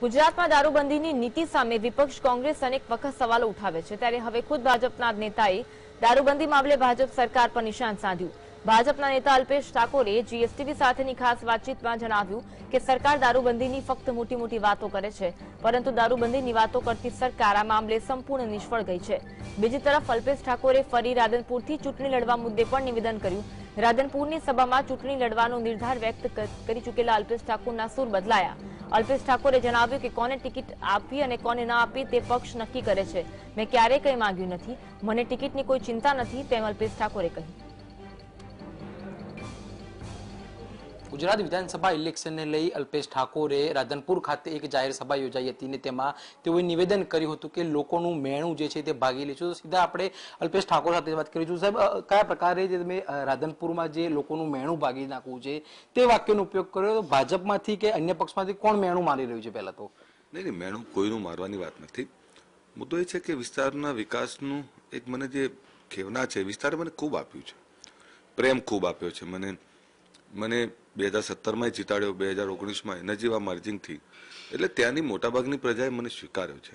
ગુજરાતમાં દારૂબંધીની નીતિ સામે વિપક્ષ કોંગ્રેસ અનેક વખત સવાલો ઉઠાવે છે ત્યારે હવે ખુદ ભાજપના નેતાએ દારૂબંધી મામલે ભાજપ સરકાર પર નિશાન સાધ્યું ભાજપના નેતા અલ્પેશ ઠાકોરે જીએસટીવી સાથેની ખાસ વાતચીતમાં જણાવ્યું કે સરકાર દારૂબંધીની ફક્ત મોટી મોટી વાતો કરે છે પરંતુ દારૂબંધીની વાતો કરતી સરકાર આ મામલે સંપૂર્ણ નિષ્ફળ ગઈ છે બીજી તરફ અલ્પેશ ઠાકોરે ફરી રાધનપુરથી ચૂંટણી લડવા મુદ્દે પણ નિવેદન કર્યું રાધનપુરની સભામાં ચૂંટણી લડવાનો નિર્ધાર વ્યક્ત કરી ચૂકેલા અલ્પેશ ઠાકોરના સુર બદલાયા અલ્પેશ ઠાકોરે જણાવ્યું કે કોને ટિકિટ આપવી અને કોને ના આપવી તે પક્ષ નક્કી કરે છે મેં ક્યારેય કંઈ માંગ્યું નથી મને ટિકિટની કોઈ ચિંતા નથી તેમ અલ્પેશ ઠાકોરે કહ્યું ગુજરાત વિધાનસભા ઇલેક્શનને લઈ અલ્પેશ ઠાકોરે રાધનપુર ખાતે એક જાહેર સભા યોજાઈ હતી ને તેમાં તેઓએ નિવેદન કર્યું હતું કે લોકોનું મેણું જે છે તે ભાગી લેશું તો સીધા આપણે અલ્પેશ ઠાકોર સાથે વાત કરીશું સાહેબ કયા પ્રકારે જે તમે રાધનપુરમાં જે લોકોનું મેણું ભાગી નાખવું છે તે વાક્યનો ઉપયોગ કર્યો તો ભાજપમાંથી કે અન્ય પક્ષમાંથી કોણ મેણું મારી રહ્યું છે પહેલાં તો નહીં નહીં મેણું કોઈનું મારવાની વાત નથી મુદ્દો એ છે કે વિસ્તારના વિકાસનું એક મને જે ખેવના છે વિસ્તારે મને ખૂબ આપ્યું છે પ્રેમ ખૂબ આપ્યો છે મને મને બે હજાર સત્તરમાં જીતાડ્યો બે હજાર ઓગણીસમાં એના જેવા માર્જિનથી એટલે ત્યાંની મોટાભાગની પ્રજાએ મને સ્વીકાર્યો છે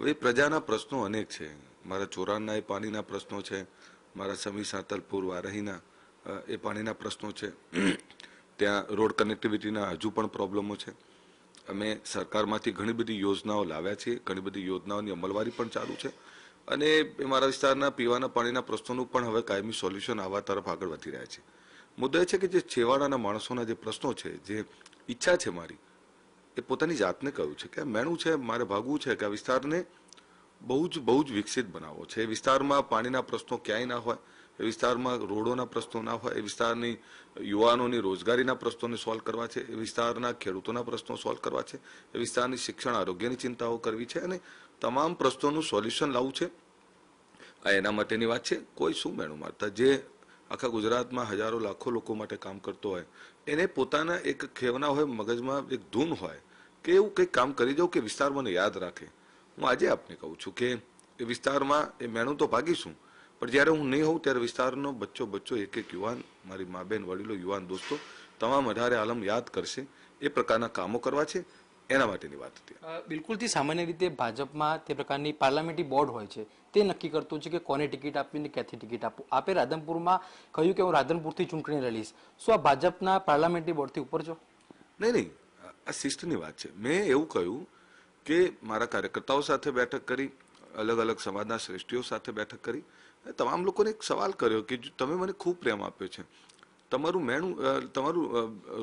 હવે પ્રજાના પ્રશ્નો અનેક છે મારા ચોરાના એ પાણીના પ્રશ્નો છે મારા સમી સાતલપુર વારહીના એ પાણીના પ્રશ્નો છે ત્યાં રોડ કનેક્ટિવિટીના હજુ પણ પ્રોબ્લેમો છે અમે સરકારમાંથી ઘણી બધી યોજનાઓ લાવ્યા છીએ ઘણી બધી યોજનાઓની અમલવારી પણ ચાલુ છે અને મારા વિસ્તારના પીવાના પાણીના પ્રશ્નોનું પણ હવે કાયમી સોલ્યુશન આવવા તરફ આગળ વધી રહ્યા છે મુદ્દો એ છે કે જે છેવાડાના માણસોના જે પ્રશ્નો છે જે ઈચ્છા છે મારી એ પોતાની જાતને કહ્યું છે કે મેણું છે મારે ભાગવું છે કે આ વિસ્તારને બહુ જ બહુ જ વિકસિત બનાવવો છે એ વિસ્તારમાં પાણીના પ્રશ્નો ક્યાંય ના હોય એ વિસ્તારમાં રોડોના પ્રશ્નો ના હોય એ વિસ્તારની યુવાનોની રોજગારીના પ્રશ્નોને સોલ્વ કરવા છે એ વિસ્તારના ખેડૂતોના પ્રશ્નો સોલ્વ કરવા છે એ વિસ્તારની શિક્ષણ આરોગ્યની ચિંતાઓ કરવી છે અને તમામ પ્રશ્નોનું સોલ્યુશન લાવવું છે આ એના માટેની વાત છે કોઈ શું મેણું મારતા જે આખા ગુજરાતમાં હજારો લાખો લોકો માટે કામ કરતો હોય એને પોતાના એક ખેવના હોય મગજમાં એક ધૂન હોય કે એવું કંઈક કામ કરી દઉં કે વિસ્તાર મને યાદ રાખે હું આજે આપને કહું છું કે એ વિસ્તારમાં એ મેણું તો ભાગીશું પણ જ્યારે હું નહીં હોઉં ત્યારે વિસ્તારનો બચ્ચો બચ્ચો એક એક યુવાન મારી મા બેન વડીલો યુવાન દોસ્તો તમામ અઢારે આલમ યાદ કરશે એ પ્રકારના કામો કરવા છે એના માટેની વાત હતી બિલકુલથી સામાન્ય રીતે ભાજપમાં તે પ્રકારની પાર્લામેન્ટરી બોર્ડ હોય છે તે નક્કી કરતું છે કે કોને ટિકિટ આપવી ને ક્યાંથી ટિકિટ આપવું આપે રાધનપુરમાં કહ્યું કે હું રાધનપુરથી ચૂંટણી લડીશ શું આ ભાજપના પાર્લામેન્ટરી બોર્ડથી ઉપર છો નહીં નહીં આ શિસ્તની વાત છે મેં એવું કહ્યું કે મારા કાર્યકર્તાઓ સાથે બેઠક કરી અલગ અલગ સમાજના શ્રેષ્ઠીઓ સાથે બેઠક કરી તમામ લોકોને એક સવાલ કર્યો કે તમે મને ખૂબ પ્રેમ આપ્યો છે તમારું મેણું તમારું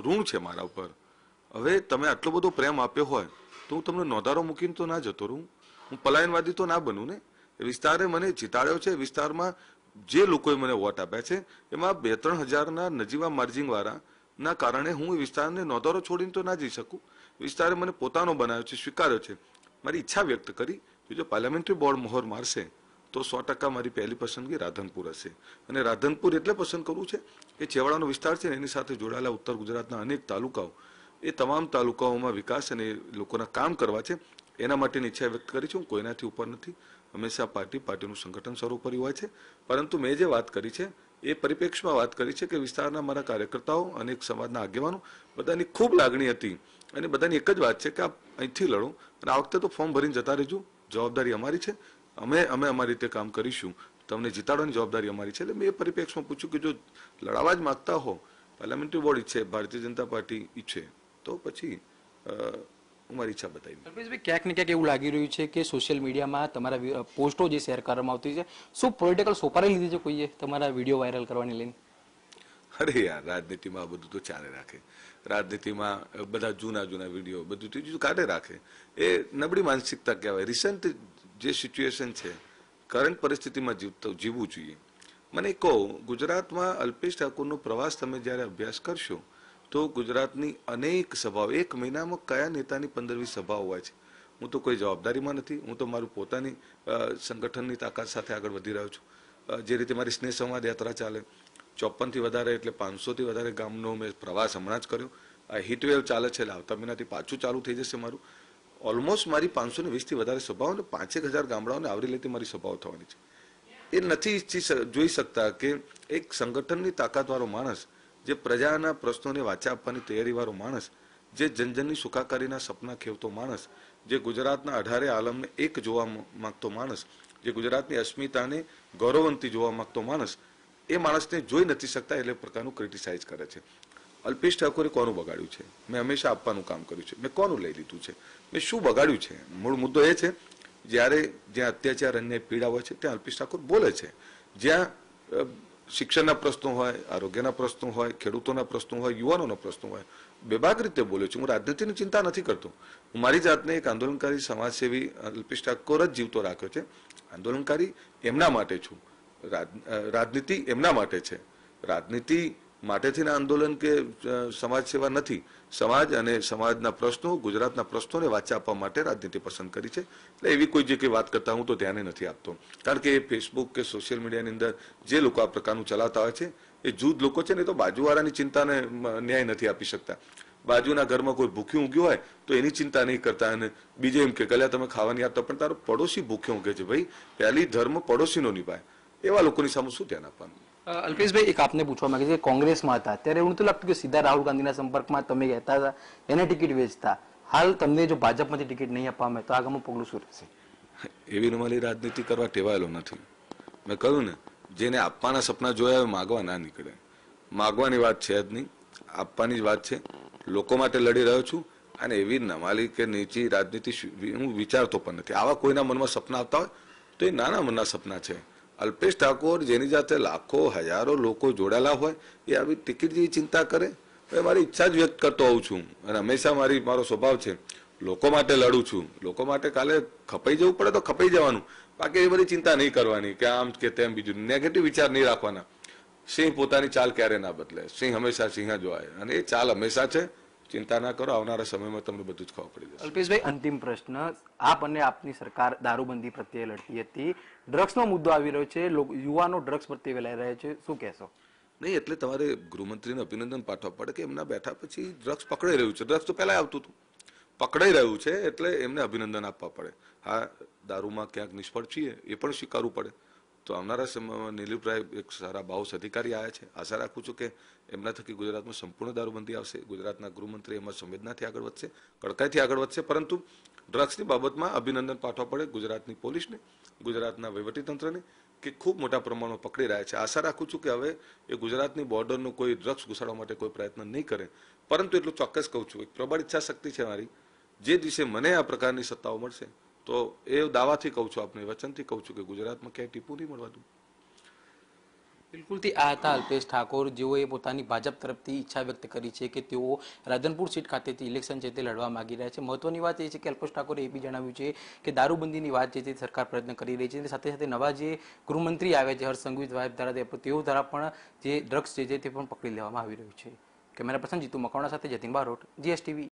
ઋણ છે મારા ઉપર હવે તમે આટલો બધો પ્રેમ આપ્યો હોય તો હું તમને નોંધારો મૂકીને તો ના જતો રહું હું પલાયનવાદી તો ના બનું ને વિસ્તારે મને જીતાડ્યો છે વિસ્તારમાં જે લોકોએ મને વોટ આપ્યા છે એમાં બે ત્રણ હજારના નજીવા માર્જિંગવાળા ના કારણે હું એ વિસ્તારને નોંધારો છોડીને તો ના જઈ શકું વિસ્તારે મને પોતાનો બનાવ્યો છે સ્વીકાર્યો છે મારી ઈચ્છા વ્યક્ત કરી કે જો પાર્લામેન્ટરી બોર્ડ મોહર મારશે તો સો ટકા મારી પહેલી પસંદગી રાધનપુર હશે અને રાધનપુર એટલે પસંદ કરવું છે કે છેવાડાનો વિસ્તાર છે એની સાથે જોડાયેલા ઉત્તર ગુજરાતના અનેક તાલુકાઓ એ તમામ તાલુકાઓમાં વિકાસ અને લોકોના કામ કરવા છે એના માટેની ઈચ્છા વ્યક્ત કરી છે હું કોઈનાથી ઉપર નથી હંમેશા પાર્ટી પાર્ટીનું સંગઠન શરૂ કર્યું હોય છે પરંતુ મેં જે વાત કરી છે એ પરિપ્રેક્ષમાં વાત કરી છે કે વિસ્તારના મારા કાર્યકર્તાઓ અને સમાજના આગેવાનો બધાની ખૂબ લાગણી હતી અને બધાની એક જ વાત છે કે આપ અહીંથી લડો અને આ વખતે તો ફોર્મ ભરીને જતા રહેજો જવાબદારી અમારી છે અમે અમે અમારી રીતે કામ કરીશું તમને જીતાડવાની જવાબદારી અમારી છે એટલે મેં એ પરિપ્રેક્ષમાં પૂછ્યું કે જો લડાવવા જ માગતા હો પાર્લામેન્ટરી બોર્ડ ઈચ્છે ભારતીય જનતા પાર્ટી ઈચ્છે તો પછી હું મારી ઈચ્છા બતાવી અલ્પેશભાઈ ક્યાંક ને ક્યાંક એવું લાગી રહ્યું છે કે સોશિયલ મીડિયામાં તમારા પોસ્ટો જે શેર કરવામાં આવતી છે શું પોલિટિકલ સોપારી લીધી છે કોઈએ તમારા વિડીયો વાયરલ કરવાની લઈને અરે યાર રાજનીતિમાં બધું તો ચાલે રાખે રાજનીતિમાં બધા જૂના જૂના વિડીયો બધું ત્રીજું કાઢે રાખે એ નબળી માનસિકતા કહેવાય રિસન્ટ જે સિચ્યુએશન છે કરંટ પરિસ્થિતિમાં જીવતું જીવવું જોઈએ મને કહું ગુજરાતમાં અલ્પેશ ઠાકોરનો પ્રવાસ તમે જ્યારે અભ્યાસ કરશો તો ગુજરાતની અનેક સભાઓ એક મહિનામાં કયા નેતાની પંદરવી સભાઓ હોય છે હું તો કોઈ જવાબદારીમાં નથી હું તો મારું પોતાની સંગઠનની તાકાત સાથે આગળ વધી રહ્યો છું જે રીતે મારી સ્નેહ સંવાદ યાત્રા ચાલે ચોપનથી વધારે એટલે પાંચસોથી વધારે ગામનો મેં પ્રવાસ હમણાં જ કર્યો આ હીટવેવ ચાલે છે એટલે આવતા મહિનાથી પાછું ચાલુ થઈ જશે મારું ઓલમોસ્ટ મારી પાંચસો ને વીસથી વધારે સભાઓ અને પાંચેક હજાર ગામડાઓને આવરી લેતી મારી સભાઓ થવાની છે એ નથી ઈચ્છી જોઈ શકતા કે એક સંગઠનની તાકાતવાળો માણસ જે પ્રજાના પ્રશ્નોને વાચા આપવાની તૈયારીવાળો માણસ જે જનજનની સુખાકારીના સપના ખેવતો માણસ જે ગુજરાતના અઢારે આલમને એક જોવા માંગતો માણસ જે ગુજરાતની અસ્મિતાને ગૌરવંતી જોવા માંગતો માણસ એ માણસને જોઈ નથી શકતા એટલે પ્રકારનું ક્રિટિસાઇઝ કરે છે અલ્પેશ ઠાકોરે કોનું બગાડ્યું છે મેં હંમેશા આપવાનું કામ કર્યું છે મેં કોનું લઈ લીધું છે મેં શું બગાડ્યું છે મૂળ મુદ્દો એ છે જ્યારે જ્યાં અત્યાચાર અન્યાય પીડા હોય છે ત્યાં અલ્પેશ ઠાકોર બોલે છે જ્યાં શિક્ષણના પ્રશ્નો હોય આરોગ્યના પ્રશ્નો હોય ખેડૂતોના પ્રશ્નો હોય યુવાનોના પ્રશ્નો હોય બેબાક રીતે બોલ્યો છું હું રાજનીતિની ચિંતા નથી કરતો હું મારી જાતને એક આંદોલનકારી સમાજસેવી અલ્પેશ ઠાકોર જ જીવતો રાખ્યો છે આંદોલનકારી એમના માટે છું રાજનીતિ એમના માટે છે રાજનીતિ માટેથીના આંદોલન કે સમાજ સેવા નથી સમાજ અને સમાજના પ્રશ્નો ગુજરાતના પ્રશ્નોને વાંચા આપવા માટે રાજનીતિ પસંદ કરી છે એટલે એવી કોઈ જે કંઈ વાત કરતા હું તો ધ્યાને નથી આપતો કારણ કે ફેસબુક કે સોશિયલ મીડિયાની અંદર જે લોકો આ પ્રકારનું ચલાવતા હોય છે એ જૂથ લોકો છે ને તો બાજુવાળાની ચિંતાને ન્યાય નથી આપી શકતા બાજુના ઘરમાં કોઈ ભૂખ્યું ઊંઘ્યું હોય તો એની ચિંતા નહીં કરતા અને બીજે એમ કે કલ્યા તમે ખાવાની આપતા પણ તારો પડોશી ભૂખ્યો ઊંઘે છે ભાઈ પહેલી ધર્મ પડોશીનો નિભાય એવા લોકોની સામે શું ધ્યાન આપવાનું અલ્પેશભાઈ એક આપને પૂછવા માંગે છે કોંગ્રેસમાં હતા ત્યારે એવું તો લાગતું કે સીધા રાહુલ ગાંધીના સંપર્કમાં તમે રહેતા હતા એને ટિકિટ વેચતા હાલ તમને જો ભાજપમાંથી ટિકિટ નહીં આપવામાં આવે તો આગામનું પગલું શું રહેશે એવી નમાલી રાજનીતિ કરવા ટેવાયેલો નથી મેં કહ્યું ને જેને આપવાના સપના જોયા માગવા ના નીકળે માગવાની વાત છે જ નહીં આપવાની જ વાત છે લોકો માટે લડી રહ્યો છું અને એવી નમાલી કે નીચી રાજનીતિ હું વિચારતો પણ નથી આવા કોઈના મનમાં સપના આવતા હોય તો એ નાના મનના સપના છે અલ્પેશ ઠાકોર જેની સાથે લાખો હજારો લોકો જોડાયેલા હોય એ આવી ટિકિટ જેવી ચિંતા કરે એ મારી ઈચ્છા જ વ્યક્ત કરતો હોઉં છું અને હંમેશા મારી મારો સ્વભાવ છે લોકો માટે લડું છું લોકો માટે કાલે ખપાઈ જવું પડે તો ખપાઈ જવાનું બાકી એ બધી ચિંતા નહીં કરવાની કે આમ કે તેમ બીજું નેગેટિવ વિચાર નહીં રાખવાના સિંહ પોતાની ચાલ ક્યારે ના બદલે સિંહ હંમેશા સિંહ જ હોય અને એ ચાલ હંમેશા છે ચિંતા ના કરો આવનારા સમયમાં તમને બધું જ ખબર પડી જશે અલ્પેશભાઈ અંતિમ પ્રશ્ન આપ અને આપની સરકાર દારૂબંધી પ્રત્યે લડતી હતી ડ્રગ્સનો મુદ્દો આવી રહ્યો છે યુવાનો ડ્રગ્સ પ્રત્યે વેલાઈ રહ્યા છે શું કહેશો નહીં એટલે તમારે ગૃહમંત્રીને અભિનંદન પાઠવવા પડે કે એમના બેઠા પછી ડ્રગ્સ પકડાઈ રહ્યું છે ડ્રગ્સ તો પહેલાં આવતું હતું પકડાઈ રહ્યું છે એટલે એમને અભિનંદન આપવા પડે હા દારૂમાં ક્યાંક નિષ્ફળ છીએ એ પણ સ્વીકારવું પડે તો આવનારા સમયમાં નીલુભાઈ એક સારા બાઉસ અધિકારી આવ્યા છે આશા રાખું છું કે એમના થકી ગુજરાતમાં સંપૂર્ણ દારૂબંધી આવશે ગુજરાતના ગૃહમંત્રી એમાં સંવેદનાથી આગળ વધશે કડકાઈથી આગળ વધશે પરંતુ ડ્રગ્સની બાબતમાં અભિનંદન પાઠવા પડે ગુજરાતની પોલીસને ગુજરાતના વહીવટીતંત્રને કે ખૂબ મોટા પ્રમાણમાં પકડી રહ્યા છે આશા રાખું છું કે હવે એ ગુજરાતની બોર્ડરનો કોઈ ડ્રગ્સ ઘુસાડવા માટે કોઈ પ્રયત્ન નહીં કરે પરંતુ એટલું ચોક્કસ કહું છું એક પ્રબળ ઈચ્છા શક્તિ છે મારી જે દિવસે મને આ પ્રકારની સત્તાઓ મળશે તો એ દાવાથી કહું છું આપને વચનથી કહું છું કે ગુજરાતમાં ક્યાંય ટીપું નહીં મળવાનું બિલકુલથી આ હતા અલ્પેશ ઠાકોર જેઓએ પોતાની ભાજપ તરફથી ઈચ્છા વ્યક્ત કરી છે કે તેઓ રાધનપુર સીટ ખાતેથી ઇલેક્શન છે તે લડવા માગી રહ્યા છે મહત્વની વાત એ છે કે અલ્પેશ ઠાકોરે એ બી જણાવ્યું છે કે દારૂબંધીની વાત જે તે સરકાર પ્રયત્ન કરી રહી છે અને સાથે સાથે નવા જે ગૃહમંત્રી આવ્યા છે હર્ષસંઘવી દ્વારા તેઓ દ્વારા પણ જે ડ્રગ્સ છે તે પણ પકડી લેવામાં આવી રહ્યું છે કેમેરા પર્સન જીતુ મકવાણા સાથે જતીન બારોટ જીએસટીવી